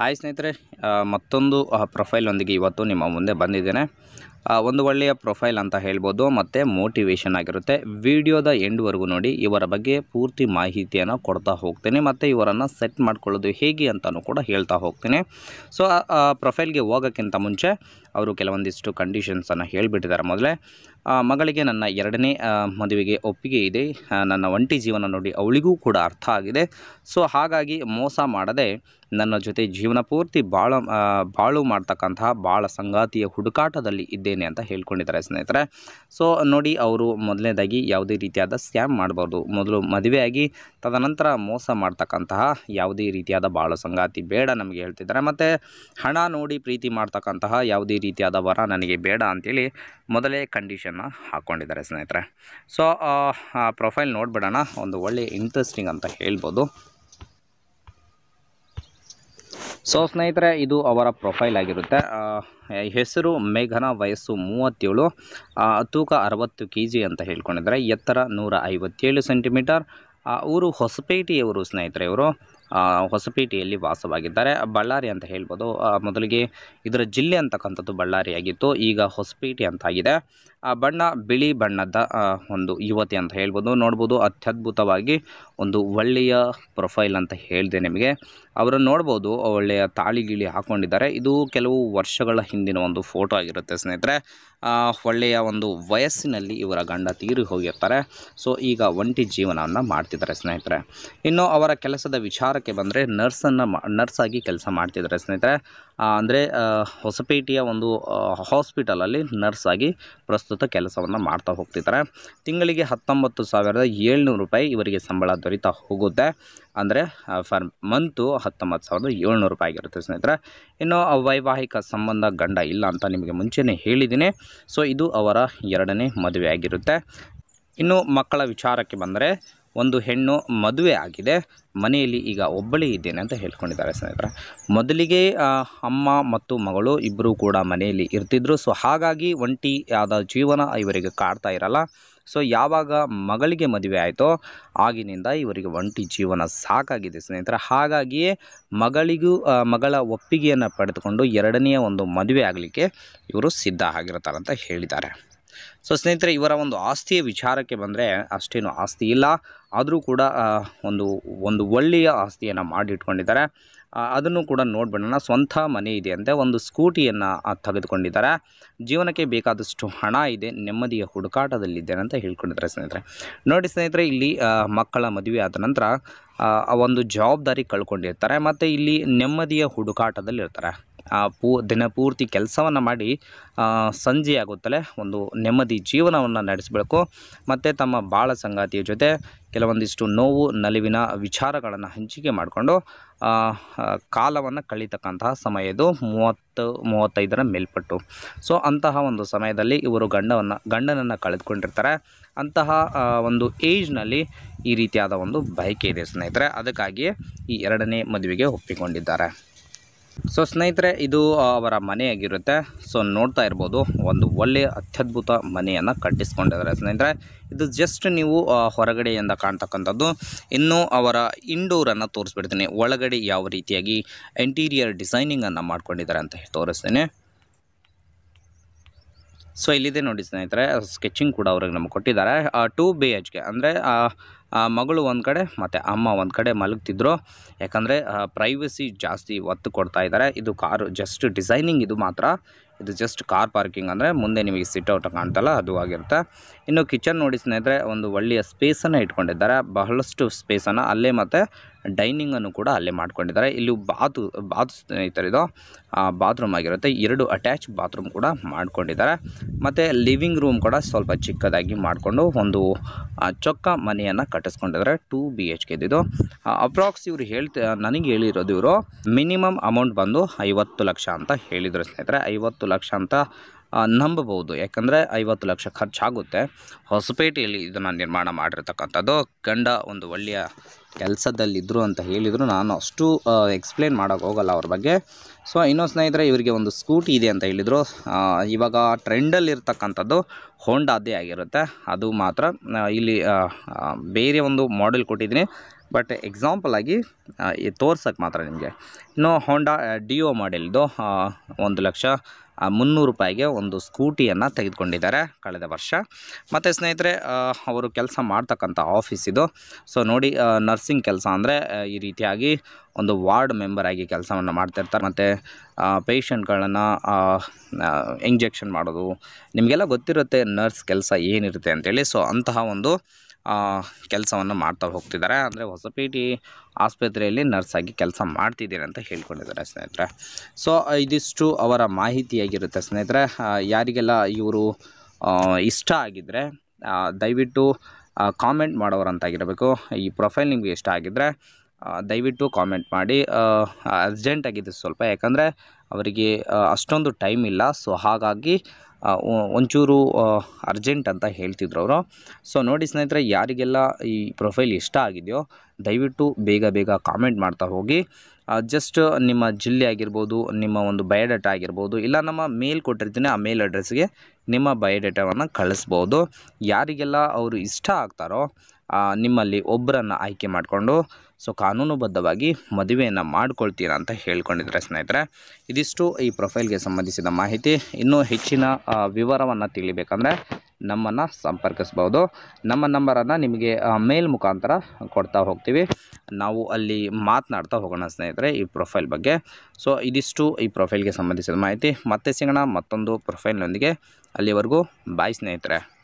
hi ಸ್ನೇಹಿತರೆ ಮತ್ತೊಂದು profile ಒಂದಿಗೆ ಇವತ್ತು ನಿಮ್ಮ ಮುಂದೆ ಬಂದಿದ್ದೇನೆ ಒಂದು ಒಳ್ಳೆಯ ಪ್ರೊಫೈಲ್ ಅಂತ ಹೇಳ್ಬೋದು ಮತ್ತು ಮೋಟಿವೇಶನ್ ಆಗಿರುತ್ತೆ ವಿಡಿಯೋದ ಎಂಡ್ವರೆಗೂ ನೋಡಿ ಇವರ ಬಗ್ಗೆ ಪೂರ್ತಿ ಮಾಹಿತಿಯನ್ನು ಕೊಡ್ತಾ ಹೋಗ್ತೇನೆ ಮತ್ತು ಇವರನ್ನು ಸೆಟ್ ಮಾಡ್ಕೊಳ್ಳೋದು ಹೇಗೆ ಅಂತಲೂ ಕೂಡ ಹೇಳ್ತಾ ಹೋಗ್ತೇನೆ ಸೊ ಪ್ರೊಫೈಲ್ಗೆ ಹೋಗೋಕ್ಕಿಂತ ಮುಂಚೆ ಅವರು ಕೆಲವೊಂದಿಷ್ಟು ಕಂಡೀಷನ್ಸನ್ನು ಹೇಳಿಬಿಟ್ಟಿದ್ದಾರೆ ಮೊದಲೇ ಮಗಳಿಗೆ ನನ್ನ ಎರಡನೇ ಮದುವೆಗೆ ಒಪ್ಪಿಗೆ ಇದೆ ನನ್ನ ಒಂಟಿ ಜೀವನ ನೋಡಿ ಅವಳಿಗೂ ಕೂಡ ಅರ್ಥ ಆಗಿದೆ ಸೊ ಹಾಗಾಗಿ ಮೋಸ ಮಾಡದೆ ನನ್ನ ಜೊತೆ ಜೀವನ ಪೂರ್ತಿ ಬಾಳ ಬಾಳು ಮಾಡ್ತಕ್ಕಂತಹ ಭಾಳ ಸಂಗಾತಿಯ ಹುಡುಕಾಟದಲ್ಲಿ ಇದ್ದೇನೆ ಅಂತ ಹೇಳ್ಕೊಂಡಿದ್ದಾರೆ ಸ್ನೇಹಿತರೆ ಸೊ ನೋಡಿ ಅವರು ಮೊದಲನೇದಾಗಿ ಯಾವುದೇ ರೀತಿಯಾದ ಸ್ಕ್ಯಾಮ್ ಮಾಡಬಾರ್ದು ಮೊದಲು ಮದುವೆಯಾಗಿ ತದನಂತರ ಮೋಸ ಮಾಡ್ತಕ್ಕಂತಹ ಯಾವುದೇ ರೀತಿಯಾದ ಬಾಳ ಸಂಗಾತಿ ಬೇಡ ನಮಗೆ ಹೇಳ್ತಿದ್ದಾರೆ ಮತ್ತು ಹಣ ನೋಡಿ ಪ್ರೀತಿ ಮಾಡ್ತಕ್ಕಂತಹ ಯಾವುದೇ ರೀತಿಯಾದ ವರ ನನಗೆ ಬೇಡ ಅಂತೇಳಿ ಮೊದಲೇ ಕಂಡೀಷನ್ನ ಹಾಕ್ಕೊಂಡಿದ್ದಾರೆ ಸ್ನೇಹಿತರೆ ಸೊ ಪ್ರೊಫೈಲ್ ನೋಡಿಬಿಡೋಣ ಒಂದು ಒಳ್ಳೆಯ ಇಂಟ್ರೆಸ್ಟಿಂಗ್ ಅಂತ ಹೇಳ್ಬೋದು ಸೊ ಸ್ನೇಹಿತರೆ ಇದು ಅವರ ಪ್ರೊಫೈಲ್ ಆಗಿರುತ್ತೆ ಹೆಸರು ಮೇಘನ ವಯಸ್ಸು ಮೂವತ್ತೇಳು ತೂಕ ಅರವತ್ತು ಕೆ ಜಿ ಅಂತ ಹೇಳ್ಕೊಂಡಿದ್ದಾರೆ ಎತ್ತರ ನೂರ ಐವತ್ತೇಳು ಸೆಂಟಿಮೀಟರ್ ಊರು ಹೊಸಪೇಟೆಯವರು ಸ್ನೇಹಿತರೆ ಇವರು ಹೊಸಪೇಟೆಯಲ್ಲಿ ವಾಸವಾಗಿದ್ದಾರೆ ಬಳ್ಳಾರಿ ಅಂತ ಹೇಳ್ಬೋದು ಮೊದಲಿಗೆ ಇದರ ಜಿಲ್ಲೆ ಅಂತಕ್ಕಂಥದ್ದು ಬಳ್ಳಾರಿಯಾಗಿತ್ತು ಈಗ ಹೊಸಪೇಟೆ ಅಂತಾಗಿದೆ ಆ ಬಣ್ಣ ಬಿಳಿ ಬಣ್ಣದ ಒಂದು ಯುವತಿ ಅಂತ ಹೇಳ್ಬೋದು ನೋಡ್ಬೋದು ಅತ್ಯದ್ಭುತವಾಗಿ ಒಂದು ಒಳ್ಳೆಯ ಪ್ರೊಫೈಲ್ ಅಂತ ಹೇಳಿದೆ ನಿಮಗೆ ಅವರನ್ನು ನೋಡ್ಬೋದು ಒಳ್ಳೆಯ ತಾಳಿ ಗಿಳಿ ಹಾಕ್ಕೊಂಡಿದ್ದಾರೆ ಇದು ಕೆಲವು ವರ್ಷಗಳ ಹಿಂದಿನ ಒಂದು ಫೋಟೋ ಆಗಿರುತ್ತೆ ಸ್ನೇಹಿತರೆ ಒಳ್ಳೆಯ ಒಂದು ವಯಸ್ಸಿನಲ್ಲಿ ಇವರ ಗಂಡ ತೀರಿ ಹೋಗಿರ್ತಾರೆ ಸೊ ಈಗ ಒಂಟಿ ಜೀವನವನ್ನು ಮಾಡ್ತಿದ್ದಾರೆ ಸ್ನೇಹಿತರೆ ಇನ್ನು ಅವರ ಕೆಲಸದ ವಿಚಾರಕ್ಕೆ ಬಂದರೆ ನರ್ಸನ್ನು ನರ್ಸಾಗಿ ಕೆಲಸ ಮಾಡ್ತಿದ್ದಾರೆ ಸ್ನೇಹಿತರೆ ಅಂದರೆ ಹೊಸಪೇಟೆಯ ಒಂದು ಹಾಸ್ಪಿಟಲಲ್ಲಿ ನರ್ಸ್ ಆಗಿ ಪ್ರಸ್ತುತ ಕೆಲಸವನ್ನು ಮಾಡ್ತಾ ಹೋಗ್ತಿದ್ದಾರೆ ತಿಂಗಳಿಗೆ ಹತ್ತೊಂಬತ್ತು ಸಾವಿರದ ಏಳ್ನೂರು ರೂಪಾಯಿ ಇವರಿಗೆ ಸಂಬಳ ದೊರೀತಾ ಹೋಗುತ್ತೆ ಅಂದರೆ ಫರ್ ಮಂತು ಹತ್ತೊಂಬತ್ತು ಸಾವಿರದ ಏಳ್ನೂರು ರೂಪಾಯಿ ಆಗಿರುತ್ತೆ ಸ್ನೇಹಿತರೆ ಇನ್ನು ವೈವಾಹಿಕ ಸಂಬಂಧ ಗಂಡ ಇಲ್ಲ ಅಂತ ನಿಮಗೆ ಮುಂಚೆನೇ ಹೇಳಿದ್ದೀನಿ ಸೊ ಇದು ಅವರ ಎರಡನೇ ಮದುವೆ ಆಗಿರುತ್ತೆ ಇನ್ನು ಮಕ್ಕಳ ವಿಚಾರಕ್ಕೆ ಬಂದರೆ ಒಂದು ಹೆಣ್ಣು ಮದುವೆ ಆಗಿದೆ ಮನೆಯಲ್ಲಿ ಈಗ ಒಬ್ಬಳೇ ಇದ್ದೇನೆ ಅಂತ ಹೇಳ್ಕೊಂಡಿದ್ದಾರೆ ಸ್ನೇಹಿತರೆ ಮೊದಲಿಗೆ ಅಮ್ಮ ಮತ್ತು ಮಗಳು ಇಬ್ಬರೂ ಕೂಡ ಮನೆಯಲ್ಲಿ ಇರ್ತಿದ್ರು ಸೊ ಹಾಗಾಗಿ ಒಂಟಿ ಆದ ಜೀವನ ಇವರಿಗೆ ಕಾಡ್ತಾ ಇರಲ್ಲ ಸೊ ಯಾವಾಗ ಮಗಳಿಗೆ ಮದುವೆ ಆಯಿತೋ ಆಗಿನಿಂದ ಇವರಿಗೆ ಒಂಟಿ ಜೀವನ ಸಾಕಾಗಿದೆ ಸ್ನೇಹಿತರೆ ಹಾಗಾಗಿಯೇ ಮಗಳಿಗೂ ಮಗಳ ಒಪ್ಪಿಗೆಯನ್ನು ಪಡೆದುಕೊಂಡು ಎರಡನೆಯ ಒಂದು ಮದುವೆ ಆಗಲಿಕ್ಕೆ ಇವರು ಸಿದ್ಧ ಆಗಿರ್ತಾರಂತ ಹೇಳಿದ್ದಾರೆ ಸೊ ಸ್ನೇಹಿತರೆ ಇವರ ಒಂದು ಆಸ್ತಿಯ ವಿಚಾರಕ್ಕೆ ಬಂದರೆ ಅಷ್ಟೇನು ಆಸ್ತಿ ಇಲ್ಲ ಆದರೂ ಕೂಡ ಒಂದು ಒಂದು ಒಳ್ಳೆಯ ಆಸ್ತಿಯನ್ನು ಮಾಡಿಟ್ಕೊಂಡಿದ್ದಾರೆ ಅದನ್ನು ಕೂಡ ನೋಡ್ಬಿಡೋಣ ಸ್ವಂತ ಮನೆ ಇದೆ ಅಂತೆ ಒಂದು ಸ್ಕೂಟಿಯನ್ನು ತೆಗೆದುಕೊಂಡಿದ್ದಾರೆ ಜೀವನಕ್ಕೆ ಬೇಕಾದಷ್ಟು ಹಣ ಇದೆ ನೆಮ್ಮದಿಯ ಹುಡುಕಾಟದಲ್ಲಿದ್ದೇನೆ ಅಂತ ಹೇಳ್ಕೊಂಡಿದ್ದಾರೆ ಸ್ನೇಹಿತರೆ ನೋಡಿ ಸ್ನೇಹಿತರೆ ಇಲ್ಲಿ ಮಕ್ಕಳ ಮದುವೆ ಆದ ನಂತರ ಒಂದು ಜವಾಬ್ದಾರಿ ಕಳ್ಕೊಂಡಿರ್ತಾರೆ ಮತ್ತು ಇಲ್ಲಿ ನೆಮ್ಮದಿಯ ಹುಡುಕಾಟದಲ್ಲಿರ್ತಾರೆ ಆ ಪೂ ದಿನಪೂರ್ತಿ ಕೆಲಸವನ್ನು ಮಾಡಿ ಸಂಜೆಯಾಗುತ್ತಲೇ ಒಂದು ನೆಮ್ಮದಿ ಜೀವನವನ್ನು ನಡೆಸಬೇಕು ಮತ್ತು ತಮ್ಮ ಬಾಳ ಸಂಗಾತಿಯ ಜೊತೆ ಕೆಲವೊಂದಿಷ್ಟು ನೋವು ನಲಿವಿನ ವಿಚಾರಗಳನ್ನು ಹಂಚಿಕೆ ಮಾಡಿಕೊಂಡು ಕಾಲವನ್ನು ಕಳೀತಕ್ಕಂತಹ ಸಮಯ ಇದು ಮೂವತ್ತು ಮೂವತ್ತೈದರ ಮೇಲ್ಪಟ್ಟು ಸೊ ಅಂತಹ ಒಂದು ಸಮಯದಲ್ಲಿ ಇವರು ಗಂಡವನ್ನು ಗಂಡನನ್ನು ಕಳೆದುಕೊಂಡಿರ್ತಾರೆ ಅಂತಹ ಒಂದು ಏಜ್ನಲ್ಲಿ ಈ ರೀತಿಯಾದ ಒಂದು ಬಯಕೆ ಇದೆ ಸ್ನೇಹಿತರೆ ಅದಕ್ಕಾಗಿಯೇ ಈ ಎರಡನೇ ಮದುವೆಗೆ ಒಪ್ಪಿಕೊಂಡಿದ್ದಾರೆ ಸೊ ಸ್ನೇಹಿತರೆ ಇದು ಅವರ ಮನೆಯಾಗಿರುತ್ತೆ ಸೊ ನೋಡ್ತಾ ಇರ್ಬೋದು ಒಂದು ಒಳ್ಳೆಯ ಅತ್ಯದ್ಭುತ ಮನೆಯನ್ನು ಕಟ್ಟಿಸ್ಕೊಂಡಿದ್ದಾರೆ ಸ್ನೇಹಿತರೆ ಇದು ಜಸ್ಟ್ ನೀವು ಹೊರಗಡೆಯಿಂದ ಕಾಣ್ತಕ್ಕಂಥದ್ದು ಇನ್ನು ಅವರ ಇಂಡೋರನ್ನು ತೋರಿಸ್ಬಿಡ್ತೀನಿ ಒಳಗಡೆ ಯಾವ ರೀತಿಯಾಗಿ ಇಂಟೀರಿಯರ್ ಡಿಸೈನಿಂಗನ್ನು ಮಾಡ್ಕೊಂಡಿದ್ದಾರೆ ಅಂತ ತೋರಿಸ್ತೀನಿ ಸೊ ಇಲ್ಲಿದೆ ನೋಡಿ ಸ್ನೇಹಿತರೆ ಸ್ಕೆಚಿಂಗ್ ಕೂಡ ಅವ್ರಿಗೆ ನಮಗೆ ಕೊಟ್ಟಿದ್ದಾರೆ ಟೂ ಬಿ ಎಚ್ ಕೆ ಅಂದರೆ ಮಗಳು ಒಂದು ಕಡೆ ಮತ್ತು ಅಮ್ಮ ಒಂದು ಕಡೆ ಮಲಗ್ತಿದ್ರು ಯಾಕಂದರೆ ಪ್ರೈವಸಿ ಜಾಸ್ತಿ ಒತ್ತು ಕೊಡ್ತಾ ಇದ್ದಾರೆ ಇದು ಕಾರು ಜಸ್ಟ್ ಡಿಸೈನಿಂಗ್ ಇದು ಮಾತ್ರ ಇದು ಜಸ್ಟ್ ಕಾರ್ ಪಾರ್ಕಿಂಗ್ ಅಂದರೆ ಮುಂದೆ ನಿಮಗೆ ಸಿಟ್ಔಟ್ ಕಾಣ್ತಲ್ಲ ಅದು ಆಗಿರುತ್ತೆ ಇನ್ನು ಕಿಚನ್ ನೋಡಿ ಸ್ನೇಹಿತರೆ ಒಂದು ಒಳ್ಳೆಯ ಸ್ಪೇಸನ್ನು ಇಟ್ಕೊಂಡಿದ್ದಾರೆ ಬಹಳಷ್ಟು ಸ್ಪೇಸನ್ನು ಅಲ್ಲೇ ಮತ್ತು ಡೈನಿಂಗನ್ನು ಕೂಡ ಅಲ್ಲೇ ಮಾಡ್ಕೊಂಡಿದ್ದಾರೆ ಇಲ್ಲಿ ಬಾತು ಬಾತ್ ಸ್ನೇಹಿತರಿದು ಬಾತ್ರೂಮ್ ಆಗಿರುತ್ತೆ ಎರಡು ಅಟ್ಯಾಚ್ ಬಾತ್ರೂಮ್ ಕೂಡ ಮಾಡ್ಕೊಂಡಿದ್ದಾರೆ ಮತ್ತು ಲಿವಿಂಗ್ ರೂಮ್ ಕೂಡ ಸ್ವಲ್ಪ ಚಿಕ್ಕದಾಗಿ ಮಾಡಿಕೊಂಡು ಒಂದು ಚೊಕ್ಕ ಮನೆಯನ್ನು ಕಟ್ಟಿಸ್ಕೊಂಡಿದ್ರೆ ಟೂ ಬಿ ಎಚ್ ಕೆದು ಇದು ಅಪ್ರಾಕ್ಸ್ ಇವರು ಹೇಳ್ತಾ ನನಗೆ ಹೇಳಿರೋದು ಇವರು ಮಿನಿಮಮ್ ಅಮೌಂಟ್ ಬಂದು ಐವತ್ತು ಲಕ್ಷ ಅಂತ ಹೇಳಿದರು ಸ್ನೇಹಿತರೆ ಐವತ್ತು ಲಕ್ಷ ಅಂತ ನಂಬಬಹುದು ಯಾಕಂದರೆ ಐವತ್ತು ಲಕ್ಷ ಖರ್ಚಾಗುತ್ತೆ ಹೊಸಪೇಟೆಯಲ್ಲಿ ಇದನ್ನು ನಿರ್ಮಾಣ ಮಾಡಿರ್ತಕ್ಕಂಥದ್ದು ಗಂಡ ಒಂದು ಒಳ್ಳೆಯ ಕೆಲಸದಲ್ಲಿದ್ದರು ಅಂತ ಹೇಳಿದರು ನಾನು ಅಷ್ಟು ಎಕ್ಸ್ಪ್ಲೇನ್ ಮಾಡೋಕೆ ಹೋಗಲ್ಲ ಅವ್ರ ಬಗ್ಗೆ ಸೊ ಇನ್ನೊಂದು ಸ್ನೇಹಿತರೆ ಇವರಿಗೆ ಒಂದು ಸ್ಕೂಟಿ ಇದೆ ಅಂತ ಹೇಳಿದರು ಇವಾಗ ಟ್ರೆಂಡಲ್ಲಿರ್ತಕ್ಕಂಥದ್ದು ಹೋಂಡಾದೇ ಆಗಿರುತ್ತೆ ಅದು ಮಾತ್ರ ಇಲ್ಲಿ ಬೇರೆ ಒಂದು ಮಾಡೆಲ್ ಕೊಟ್ಟಿದ್ದೀನಿ ಬಟ್ ಎಕ್ಸಾಂಪಲ್ ಆಗಿ ತೋರ್ಸೋಕ್ಕೆ ಮಾತ್ರ ನಿಮಗೆ ಇನ್ನು ಹೋಂಡಾ ಡಿಯೋ ಮಾಡೆಲ್ದು ಒಂದು ಲಕ್ಷ ಮುನ್ನೂರು ರೂಪಾಯಿಗೆ ಒಂದು ಸ್ಕೂಟಿಯನ್ನು ತೆಗೆದುಕೊಂಡಿದ್ದಾರೆ ಕಳೆದ ವರ್ಷ ಮತ್ತು ಸ್ನೇಹಿತರೆ ಅವರು ಕೆಲಸ ಮಾಡ್ತಕ್ಕಂಥ ಆಫೀಸ್ ಇದು ಸೊ ನೋಡಿ ನರ್ಸಿಂಗ್ ಕೆಲಸ ಅಂದರೆ ಈ ರೀತಿಯಾಗಿ ಒಂದು ವಾರ್ಡ್ ಮೆಂಬರ್ ಆಗಿ ಕೆಲಸವನ್ನು ಮಾಡ್ತಿರ್ತಾರೆ ಮತ್ತು ಪೇಷಂಟ್ಗಳನ್ನು ಇಂಜೆಕ್ಷನ್ ಮಾಡೋದು ನಿಮಗೆಲ್ಲ ಗೊತ್ತಿರುತ್ತೆ ನರ್ಸ್ ಕೆಲಸ ಏನಿರುತ್ತೆ ಅಂತೇಳಿ ಸೊ ಅಂತಹ ಒಂದು ಕೆಲಸವನ್ನು ಮಾಡ್ತಾ ಹೋಗ್ತಿದ್ದಾರೆ ಅಂದರೆ ಹೊಸಪೇಟೆ ಆಸ್ಪತ್ರೆಯಲ್ಲಿ ನರ್ಸಾಗಿ ಕೆಲಸ ಮಾಡ್ತಿದ್ದೀರಿ ಅಂತ ಹೇಳ್ಕೊಂಡಿದ್ದಾರೆ ಸ್ನೇಹಿತರೆ ಸೊ ಇದಿಷ್ಟು ಅವರ ಮಾಹಿತಿಯಾಗಿರುತ್ತೆ ಸ್ನೇಹಿತರೆ ಯಾರಿಗೆಲ್ಲ ಇವರು ಇಷ್ಟ ಆಗಿದ್ದರೆ ದಯವಿಟ್ಟು ಕಾಮೆಂಟ್ ಮಾಡೋರಂತಾಗಿರಬೇಕು ಈ ಪ್ರೊಫೈಲ್ ನಿಮಗೆ ಇಷ್ಟ ಆಗಿದ್ದರೆ ದಯವಿಟ್ಟು ಕಾಮೆಂಟ್ ಮಾಡಿ ಅರ್ಜೆಂಟಾಗಿದೆ ಸ್ವಲ್ಪ ಯಾಕಂದರೆ ಅವರಿಗೆ ಅಷ್ಟೊಂದು ಟೈಮ್ ಇಲ್ಲ ಸೊ ಹಾಗಾಗಿ ಒಂಚೂರು ಅರ್ಜೆಂಟ್ ಅಂತ ಹೇಳ್ತಿದ್ರು ಅವರು ಸೊ ನೋಡಿ ಸ್ನೇಹಿತರೆ ಯಾರಿಗೆಲ್ಲ ಈ ಪ್ರೊಫೈಲ್ ಇಷ್ಟ ಆಗಿದೆಯೋ ದಯವಿಟ್ಟು ಬೇಗ ಬೇಗ ಕಾಮೆಂಟ್ ಮಾಡ್ತಾ ಹೋಗಿ ಜಸ್ಟ್ ನಿಮ್ಮ ಜಿಲ್ಲೆ ಆಗಿರ್ಬೋದು ನಿಮ್ಮ ಒಂದು ಬಯೋಡೇಟಾ ಆಗಿರ್ಬೋದು ಇಲ್ಲ ನಮ್ಮ ಮೇಲ್ ಕೊಟ್ಟಿರ್ತೀನಿ ಆ ಮೇಲ್ ಅಡ್ರೆಸ್ಗೆ ನಿಮ್ಮ ಬಯೋಡೇಟಾವನ್ನು ಕಳಿಸ್ಬೋದು ಯಾರಿಗೆಲ್ಲ ಅವರು ಇಷ್ಟ ಆಗ್ತಾರೋ ನಿಮ್ಮಲ್ಲಿ ಒಬ್ಬರನ್ನು ಆಯ್ಕೆ ಮಾಡಿಕೊಂಡು ಸೊ ಕಾನೂನುಬದ್ಧವಾಗಿ ಮದುವೆಯನ್ನು ಮಾಡ್ಕೊಳ್ತೀರಾ ಅಂತ ಹೇಳ್ಕೊಂಡಿದ್ದಾರೆ ಸ್ನೇಹಿತರೆ ಇದಿಷ್ಟು ಈ ಪ್ರೊಫೈಲ್ಗೆ ಸಂಬಂಧಿಸಿದ ಮಾಹಿತಿ ಇನ್ನೂ ಹೆಚ್ಚಿನ ವಿವರವನ್ನು ತಿಳಿಬೇಕಂದ್ರೆ ನಮ್ಮನ್ನು ಸಂಪರ್ಕಿಸ್ಬೋದು ನಮ್ಮ ನಂಬರನ್ನು ನಿಮಗೆ ಮೇಲ್ ಮುಖಾಂತರ ಕೊಡ್ತಾ ಹೋಗ್ತೀವಿ ನಾವು ಅಲ್ಲಿ ಮಾತನಾಡ್ತಾ ಹೋಗೋಣ ಸ್ನೇಹಿತರೆ ಈ ಪ್ರೊಫೈಲ್ ಬಗ್ಗೆ ಸೊ ಇದಿಷ್ಟು ಈ ಪ್ರೊಫೈಲ್ಗೆ ಸಂಬಂಧಿಸಿದ ಮಾಹಿತಿ ಮತ್ತೆ ಸಿಗೋಣ ಮತ್ತೊಂದು ಪ್ರೊಫೈಲ್ನೊಂದಿಗೆ ಅಲ್ಲಿವರೆಗೂ ಬಾಯ್ ಸ್ನೇಹಿತರೆ